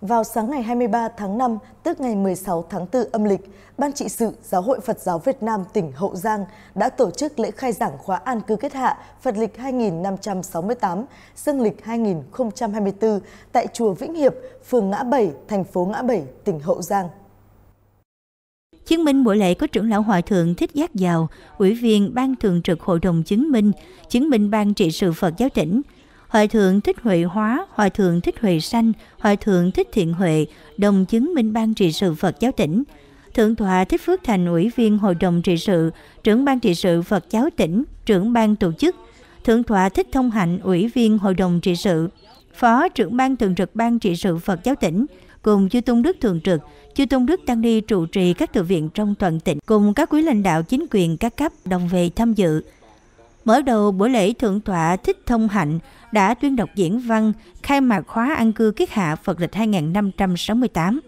Vào sáng ngày 23 tháng 5, tức ngày 16 tháng 4 âm lịch, Ban trị sự Giáo hội Phật giáo Việt Nam tỉnh Hậu Giang đã tổ chức lễ khai giảng khóa an cư kết hạ Phật lịch 2568, dương lịch 2024 tại Chùa Vĩnh Hiệp, phường Ngã Bảy, thành phố Ngã Bảy, tỉnh Hậu Giang. Chứng minh buổi lễ có trưởng lão Hòa Thượng Thích Giác Giàu, Ủy viên Ban Thường trực Hội đồng Chứng minh, Chứng minh Ban trị sự Phật giáo tỉnh, Hòa thượng Thích Huệ Hóa, Hòa thượng Thích Huệ Sanh, Hòa thượng Thích Thiện Huệ, đồng chứng minh ban trị sự Phật giáo tỉnh. Thượng tọa Thích Phước Thành ủy viên Hội đồng trị sự, trưởng ban trị sự Phật giáo tỉnh, trưởng ban tổ chức. Thượng tọa Thích Thông Hạnh ủy viên Hội đồng trị sự, phó trưởng ban thường trực ban trị sự Phật giáo tỉnh, cùng chư Tôn Đức Thường trực, chư Tôn Đức Tăng Ni trụ trì các tự viện trong toàn tỉnh, cùng các quý lãnh đạo chính quyền các cấp đồng về tham dự. Mở đầu buổi lễ Thượng tọa Thích Thông Hạnh đã tuyên đọc diễn văn khai mạc khóa an cư kiết hạ Phật lịch 2568.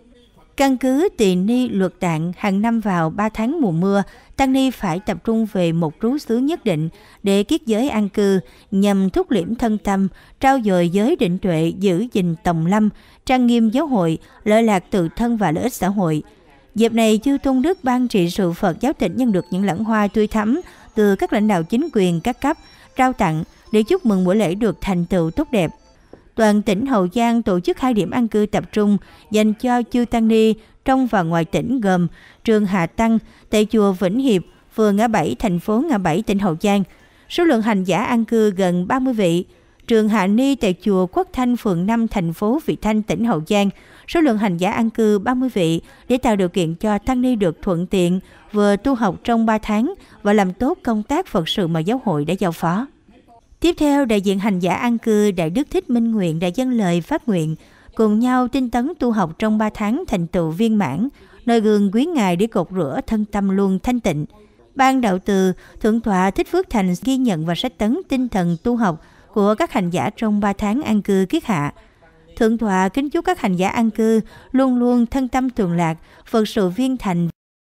Căn cứ tỳ ni luật tạng hàng năm vào 3 tháng mùa mưa, tăng ni phải tập trung về một trú xứ nhất định để kiết giới an cư nhằm thúc liễm thân tâm, trao dồi giới định tuệ giữ gìn tòng lâm, trang nghiêm giáo hội, lợi lạc tự thân và lợi ích xã hội. Dịp này, chư Tôn Đức ban trị sự Phật giáo tịnh nhân được những lẫn hoa tươi thắm từ các lãnh đạo chính quyền các cấp, trao tặng – để chúc mừng buổi lễ được thành tựu tốt đẹp. Toàn tỉnh Hậu Giang tổ chức hai điểm ăn cư tập trung dành cho chư tăng ni trong và ngoài tỉnh gồm trường Hà Tăng tại chùa Vĩnh Hiệp, phường ngã Bảy, thành phố ngã Bảy, tỉnh Hậu Giang. Số lượng hành giả ăn cư gần 30 vị. Trường Hạ Ni tại chùa Quốc Thanh, phường 5, thành phố Vị Thanh, tỉnh Hậu Giang. Số lượng hành giả ăn cư 30 vị để tạo điều kiện cho tăng ni được thuận tiện, vừa tu học trong 3 tháng và làm tốt công tác Phật sự mà giáo hội đã giao phó. Tiếp theo, đại diện hành giả an cư Đại Đức Thích Minh Nguyện đã dâng lời phát nguyện, cùng nhau tinh tấn tu học trong 3 tháng thành tựu viên mãn, nơi gương quý ngài để cột rửa thân tâm luôn thanh tịnh. Ban đạo từ, Thượng tọa Thích Phước Thành ghi nhận và sách tấn tinh thần tu học của các hành giả trong 3 tháng an cư kiết hạ. Thượng tọa kính chúc các hành giả an cư luôn luôn thân tâm tuần lạc, Phật sự viên thành